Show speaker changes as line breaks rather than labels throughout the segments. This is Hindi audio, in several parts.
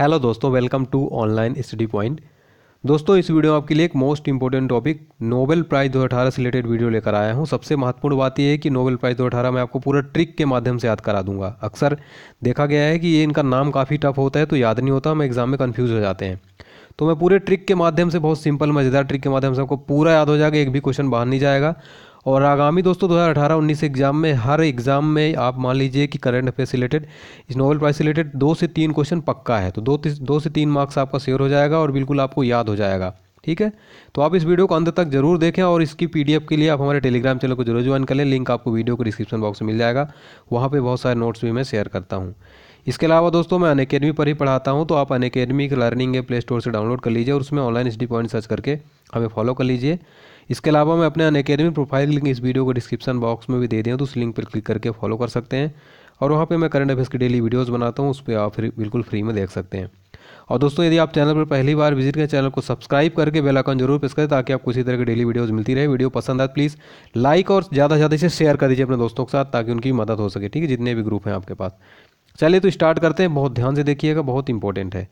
हेलो दोस्तों welcome to online study point दोस्तों इस वीडियो में आपके लिए एक most important topic Nobel prize 2018 से रिलेटेड वीडियो लेकर आया हूँ सबसे महत्वपूर्ण बात यह है कि नोबेल प्राइज़ 2018 मैं आपको पूरा ट्रिक के माध्यम से याद करा दूंगा अक्सर देखा गया है कि ये इनका नाम काफ़ी टफ होता है तो याद नहीं होता हम एग्जाम में कन्फ्यूज़ हो जाते हैं तो मैं पूरे ट्रिक के माध्यम से बहुत सिंपल मज़ेदार ट्रिक के माध्यम से आपको पूरा याद हो जाएगा एक भी क्वेश्चन बाहर नहीं जाएगा और आगामी दोस्तों दो हज़ार अठारह उन्नीस एग्ज़ाम में हर एग्ज़ाम में आप मान लीजिए कि करंट अफेयर रिलेटेड इस नोवल प्राइस रिलेटेड दो से तीन क्वेश्चन पक्का है तो दो दो से तीन मार्क्स आपका शेयर हो जाएगा और बिल्कुल आपको याद हो जाएगा ठीक है तो आप इस वीडियो को अंत तक जरूर देखें और इसकी पीडीएफ के लिए आप हमारे टेलीग्राम चैनल को जरूर ज्वाइन कर लें लिंक आपको वीडियो को डिस्क्रिप्शन बॉक्स में मिल जाएगा वहाँ पर बहुत सारे नोट्स भी मैं शेयर करता हूँ इसके अलावा दोस्तों मैं अन अकेडमी पर ही पढ़ाता हूँ तो आप अन अकेडमी की लर्निंग है प्ले स्टोर से डाउनलोड कर लीजिए और उसमें ऑनलाइन स्टडी पॉइंट सर्च करके हमें फॉलो कर लीजिए इसके अलावा मैं अपने अन अकेडमी प्रोफाइल लिंक इस वीडियो को डिस्क्रिप्शन बॉक्स में भी दे दें तो उस लिंक पर क्लिक करके फॉलो कर सकते हैं और वहाँ पर मैं करंट अफेयर्स की डेली वीडियोज़ बनाता हूँ उस पर आप बिल्कुल फ्री में देख सकते हैं और दोस्तों यदि आप चैनल पर पहली बार विजिट करें चैनल को सब्सक्राइब करके बेल आइकन जरूर प्रेस करें ताकि आपको इसी तरह की डेली वीडियोस मिलती रहे वीडियो पसंद आए प्लीज़ तो लाइक और ज़्यादा से ज़्यादा इसे शेयर कर दीजिए अपने दोस्तों के साथ ताकि उनकी मदद हो सके ठीक है जितने भी ग्रुप हैं आपके पास चलिए तो स्टार्ट करते हैं बहुत ध्यान से देखिएगा बहुत इंपॉर्टेंट है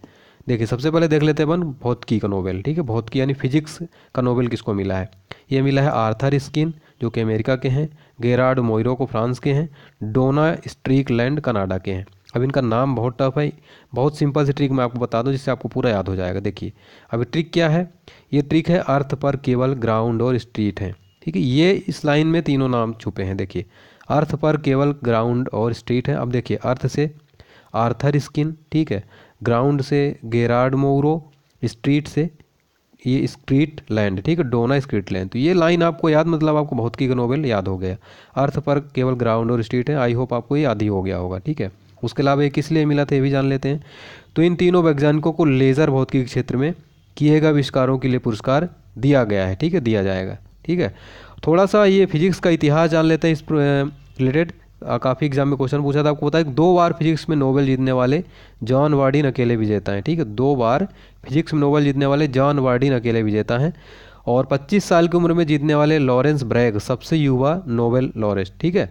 देखिए सबसे पहले देख लेते हैं अपन की का नोबेल ठीक है की यानी फिजिक्स का नोबेल किसको मिला है ये मिला है आर्थर स्किन जो कि अमेरिका के हैं गेराड मोयरो को फ्रांस के हैं डोना लैंड कनाडा के हैं अब इनका नाम बहुत टफ है बहुत सिंपल सी ट्रिक मैं आपको बता दूं जिससे आपको पूरा याद हो जाएगा देखिए अभी ट्रिक क्या है ये ट्रिक है अर्थ पर केवल ग्राउंड और स्ट्रीट है ठीक है ये इस लाइन में तीनों नाम छुपे हैं देखिए अर्थ पर केवल ग्राउंड और स्ट्रीट है अब देखिए अर्थ से आर्थर स्किन ठीक है ग्राउंड से गेराड मोरो स्ट्रीट से ये स्क्रीट लैंड ठीक है डोना स्क्रीट लैंड तो ये लाइन आपको याद मतलब आपको बहुत की नोवेल याद हो गया अर्थ पर केवल ग्राउंड और स्ट्रीट है आई होप आपको ये ही हो गया होगा ठीक है उसके अलावा ये किस लिए मिला था ये भी जान लेते हैं तो इन तीनों वैज्ञानिकों को लेज़र भौतिकी की क्षेत्र में किए गए आविष्कारों के लिए पुरस्कार दिया गया है ठीक है दिया जाएगा ठीक है थोड़ा सा ये फिजिक्स का इतिहास जान लेते हैं इस रिलेटेड काफ़ी एग्जाम में क्वेश्चन पूछा था आपको पता है दो बार फिजिक्स में नोबेल जीतने वाले जॉन वार्डिन अकेले विजेता हैं ठीक है दो बार फिजिक्स में नोबेल जीतने वाले जॉन वार्डिन अकेले विजेता हैं और 25 साल की उम्र में जीतने वाले लॉरेंस ब्रैग सबसे युवा नोबेल लॉरेंस ठीक है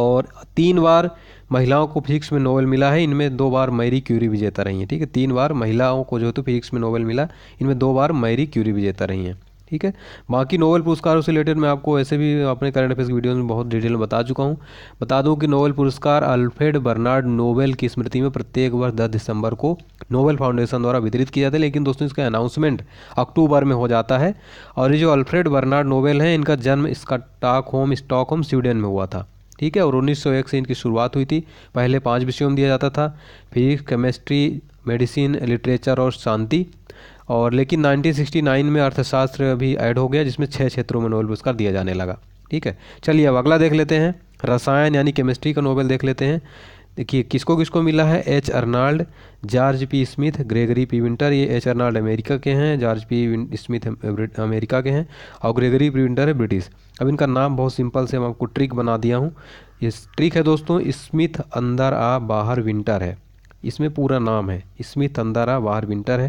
और तीन बार महिलाओं को फिजिक्स में नोबेल मिला है इनमें दो बार मैरी क्यूरी विजेता रही हैं ठीक है तीन बार महिलाओं को जो है तो फिजिक्स में नोबेल मिला इनमें दो बार मैरी क्यूरी विजेता रही हैं ठीक है बाकी नोबेल पुरस्कारों से रिलेटेड मैं आपको ऐसे भी अपने करंट अफेयर्स की वीडियो में बहुत डिटेल में बता चुका हूँ बता दूँ कि नोबेल पुरस्कार अल्फ्रेड बर्नार्ड नोबेल की स्मृति में प्रत्येक वर्ष दस दिसंबर को नोबेल फाउंडेशन द्वारा वितरित किया जाता है लेकिन दोस्तों इसका अनाउंसमेंट अक्टूबर में हो जाता है और ये जो अल्फ्रेड बर्नार्ड नोबेल हैं इनका जन्म इसका टॉक होम स्टॉक होम स्वीडन में हुआ था ठीक है और 1901 से इनकी शुरुआत हुई थी पहले पांच विषयों में दिया जाता था फिजिक्स केमिस्ट्री मेडिसिन लिटरेचर और शांति और लेकिन 1969 में अर्थशास्त्र भी ऐड हो गया जिसमें छः क्षेत्रों में नोबेल पुरस्कार दिया जाने लगा ठीक है चलिए अब अगला देख लेते हैं रसायन यानी केमिस्ट्री का नोबेल देख लेते हैं देखिए किसको किसको मिला है H Arnold George P Smith Gregory P Winter ये एच अर्नाल्ड अमेरिका के हैं जॉर्ज पी स्मिथ अमेरिका के हैं और ग्रेगरी पी विंटर है ब्रिटिश अब इनका नाम बहुत सिंपल से मैं आपको ट्रिक बना दिया हूँ ये ट्रिक है दोस्तों स्मिथ अंदर आ बाहर विंटर है इसमें पूरा नाम है स्मिथ अंदर आ बाहर विंटर है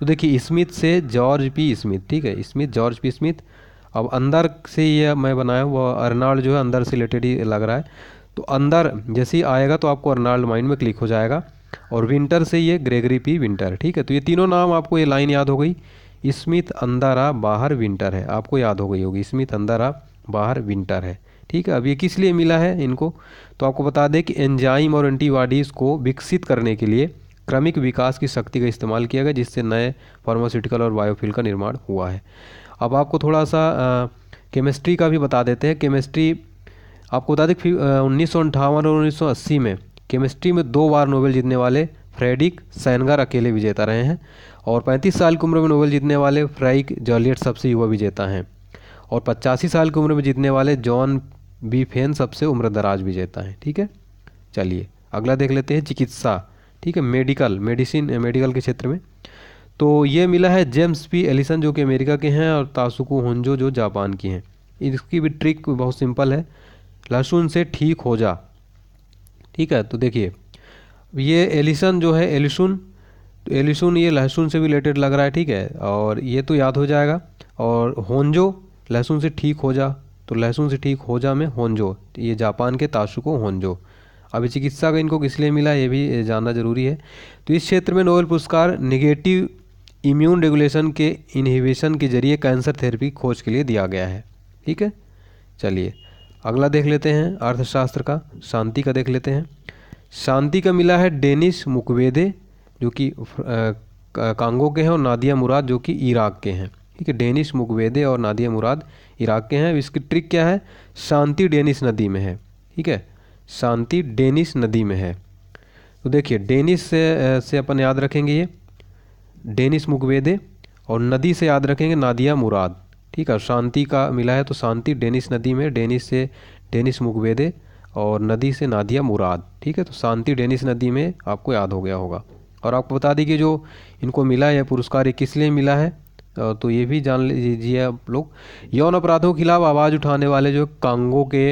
तो देखिए स्मिथ से जॉर्ज पी स्मिथ ठीक है स्मिथ जॉर्ज पी स्मिथ अब अंदर से ये मैं बनाया हूँ वो अर्नाल्ड जो है अंदर से रिलेटेड ही लग रहा है तो अंदर जैसे ही आएगा तो आपको अर्नाल्ड माइंड में क्लिक हो जाएगा और विंटर से ये ग्रेगरी पी विंटर ठीक है तो ये तीनों नाम आपको ये लाइन याद हो गई स्मिथ अंदारा बाहर विंटर है आपको याद हो गई होगी स्मिथ अंदर आ बाहर विंटर है ठीक है अब ये किस लिए मिला है इनको तो आपको बता दें कि एंजाइम और एंटीबॉडीज़ को विकसित करने के लिए क्रमिक विकास की शक्ति का इस्तेमाल किया गया जिससे नए फार्मास्यूटिकल और बायोफिल का निर्माण हुआ है अब आपको थोड़ा सा केमिस्ट्री का भी बता देते हैं केमिस्ट्री आपको बता दें फिर उन्नीस और उन्नीस में केमिस्ट्री में दो बार नोबेल जीतने वाले फ्रेडिक सैनगर अकेले विजेता रहे हैं और 35 साल की उम्र में नोबेल जीतने वाले फ्राइक जॉलियट सबसे युवा विजेता हैं और पचासी साल की उम्र में जीतने वाले जॉन बी फेन सबसे उम्र दराज विजेता हैं ठीक है चलिए अगला देख लेते हैं चिकित्सा ठीक है मेडिकल मेडिसिन मेडिकल के क्षेत्र में तो ये मिला है जेम्स पी एलिसन जो कि अमेरिका के हैं और तासुको होंजो जो जापान की हैं इसकी भी ट्रिक बहुत सिंपल है लहसुन से ठीक हो जा ठीक है तो देखिए ये एलिसन जो है एलिसुन तो एलिसुन ये लहसुन से भी रिलेटेड लग रहा है ठीक है और ये तो याद हो जाएगा और होंजो लहसुन से ठीक हो जा तो लहसुन से ठीक हो जा में होंजो ये जापान के ताशुको होंजो अभी चिकित्सा का इनको किस लिए मिला ये भी जानना जरूरी है तो इस क्षेत्र में नोबेल पुरस्कार निगेटिव इम्यून रेगुलेशन के इनहिबिशन के जरिए कैंसर थेरेपी खोज के लिए दिया गया है ठीक है चलिए अगला देख लेते हैं अर्थशास्त्र का शांति का देख लेते हैं शांति का मिला है डेनिस मुकवेदे जो कि कांगो के हैं और नादिया मुराद जो कि इराक के हैं ठीक है डेनिस मुकवेदे और नादिया मुराद इराक के हैं इसकी ट्रिक क्या है शांति डेनिस नदी में है ठीक है शांति डेनिस नदी में है तो देखिए डेनिस से से अपन याद रखेंगे ये डेनिस मुकवेदे और नदी से याद रखेंगे नादिया मुराद ठीक है शांति का मिला है तो शांति डेनिस नदी में डेनिस से डेनिस मुगवेदे और नदी से नादिया मुराद ठीक है तो शांति डेनिस नदी में आपको याद हो गया होगा और आपको बता दें कि जो इनको मिला है पुरस्कार ये किस लिए मिला है तो ये भी जान लीजिए आप लोग यौन अपराधों के खिलाफ आवाज़ उठाने वाले जो कांगो के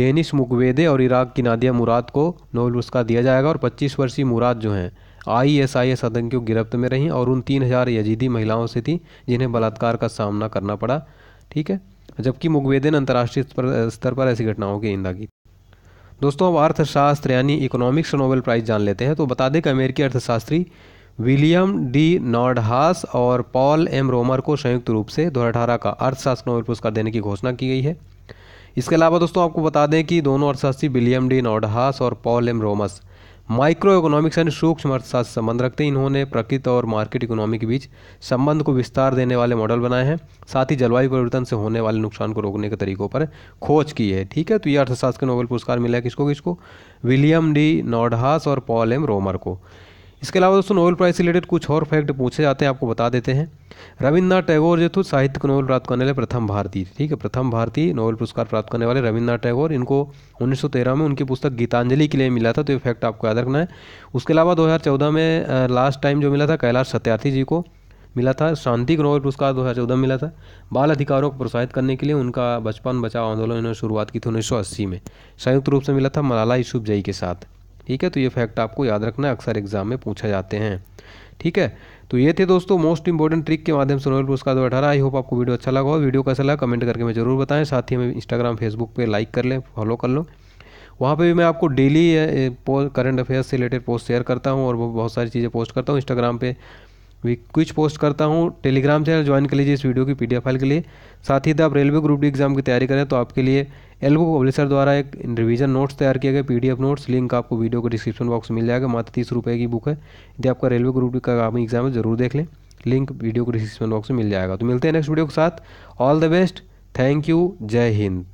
डेनिस मुकवेदे और इराक की नादिया मुराद को नोबेल पुरस्कार दिया जाएगा और 25 वर्षीय मुराद जो हैं आई एस आई एस आतंकियों गिरफ्त में रहीं और उन तीन हज़ार यजीदी महिलाओं से थी जिन्हें बलात्कार का सामना करना पड़ा ठीक है जबकि मुगवेदे ने अंतर्राष्ट्रीय स्तर पर ऐसी घटनाओं की निंदा की दोस्तों अब अर्थशास्त्र यानी इकोनॉमिक्स नोबेल प्राइज़ जान लेते हैं तो बता दें कि अमेरिकी अर्थशास्त्री विलियम डी नॉर्डहास और पॉल एम रोमर को संयुक्त रूप से दो का अर्थशास्त्र नोबेल पुरस्कार देने की घोषणा की गई है इसके अलावा दोस्तों आपको बता दें कि दोनों अर्थशास्त्री विलियम डी नॉर्डहास और Paul M Romer microeconomics यानी सूक्ष्म अर्थशास्त्र संबंध रखते हैं इन्होंने प्रकृति और मार्केट इकोनॉमी के बीच संबंध को विस्तार देने वाले मॉडल बनाए हैं साथ ही जलवायु परिवर्तन से होने वाले नुकसान को रोकने के तरीकों पर खोज की है ठीक है तो ये अर्थशास्त्र के नोबेल पुरस्कार मिला है किसको किसको विलियम डी नोडहास और पॉल एम रोमर को इसके अलावा दोस्तों नोबेल प्राइज़ से रिलेटेड कुछ और फैक्ट पूछे जाते हैं आपको बता देते हैं रविन्द्रनाथ टैगोर जो थे साहित्य को नोबेल प्राप्त करने वाले प्रथम भारतीय ठीक है प्रथम भारतीय नोबेल पुरस्कार प्राप्त करने वाले रविन्द्रनाथ टैगोर इनको 1913 में उनकी पुस्तक गीतांजलि के लिए मिला था तो ये फैक्ट आपको याद रखना है उसके अलावा दो में लास्ट टाइम जो मिला था कैलाश सत्यार्थी जी को मिला था शांति नोबेल पुरस्कार दो में मिला था बाल अधिकारों को प्रोत्साहित करने के लिए उनका बचपन बचाओ आंदोलन इन्होंने शुरुआत की थी उन्नीस में संयुक्त रूप से मिला था मलाला यूसुफ जई के साथ ठीक है तो ये फैक्ट आपको याद रखना अक्सर एग्जाम में पूछा जाते हैं ठीक है तो ये थे दोस्तों मोस्ट इंपॉर्टेंट ट्रिक के माध्यम से नोबेल पुरस्कार दो अठारह आई होप आपको वीडियो अच्छा लगा हो वीडियो कैसा लगा कमेंट करके मैं जरूर बताएं साथ ही हमें इंस्टाग्राम फेसबुक पर लाइक कर लें फॉलो कर लो वहाँ पे भी मैं आपको डेली करंट अफेयर्स से रिलेटेड पोस्ट शेयर करता हूँ और बहुत सारी चीज़ें पोस्ट करता हूँ इंस्टाग्राम पे वी क्विच पोस्ट करता हूँ टेलीग्राम चैनल ज्वाइन कर लीजिए इस वीडियो की पीडीएफ फाइल के लिए साथ ही यदि आप रेलवे ग्रुप डी एग्जाम की तैयारी करें तो आपके लिए एल्बो पब्लिशर द्वारा एक रिवीजन नोट्स तैयार किए गए पीडीएफ नोट्स लिंक आपको वीडियो को डिस्क्रिप्शन बॉक्स में मिल जाएगा मात्र तीस रुपये की बुक है यदि आपका रेलवे ग्रुप डी का आगामी एग्जाम है जरूर देख लें लिंक वीडियो को डिस्क्रिप्शन बॉक्स में मिल जाएगा तो मिलते हैं नेक्स्ट वीडियो के साथ all the best thank you जय हिंद